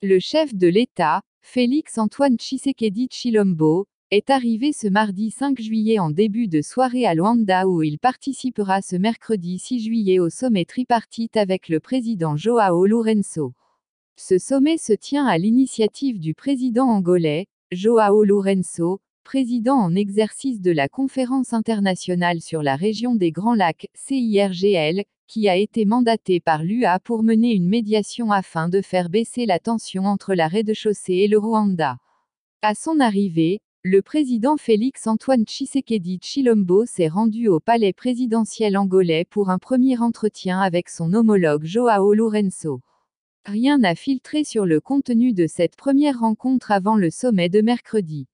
Le chef de l'État, Félix-Antoine Tshisekedi Chilombo, est arrivé ce mardi 5 juillet en début de soirée à Luanda où il participera ce mercredi 6 juillet au sommet tripartite avec le président Joao Lourenço. Ce sommet se tient à l'initiative du président angolais, Joao Lourenço, président en exercice de la Conférence internationale sur la région des Grands Lacs, CIRGL, qui a été mandaté par l'UA pour mener une médiation afin de faire baisser la tension entre la rez-de-chaussée et le Rwanda. À son arrivée, le président Félix Antoine Tshisekedi Chilombo s'est rendu au palais présidentiel angolais pour un premier entretien avec son homologue Joao Lourenço. Rien n'a filtré sur le contenu de cette première rencontre avant le sommet de mercredi.